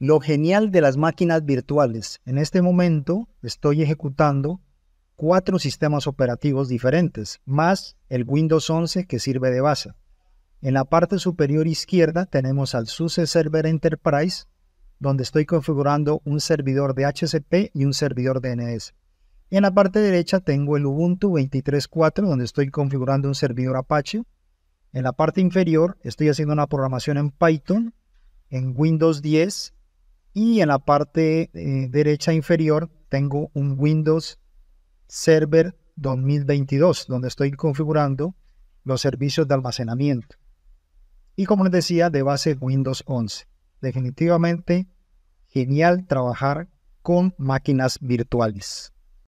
Lo genial de las máquinas virtuales. En este momento estoy ejecutando cuatro sistemas operativos diferentes, más el Windows 11 que sirve de base. En la parte superior izquierda tenemos al SUSE Server Enterprise, donde estoy configurando un servidor de HCP y un servidor DNS. en la parte derecha tengo el Ubuntu 23.4, donde estoy configurando un servidor Apache. En la parte inferior estoy haciendo una programación en Python, en Windows 10 y en la parte eh, derecha inferior tengo un Windows Server 2022, donde estoy configurando los servicios de almacenamiento. Y como les decía, de base Windows 11. Definitivamente, genial trabajar con máquinas virtuales.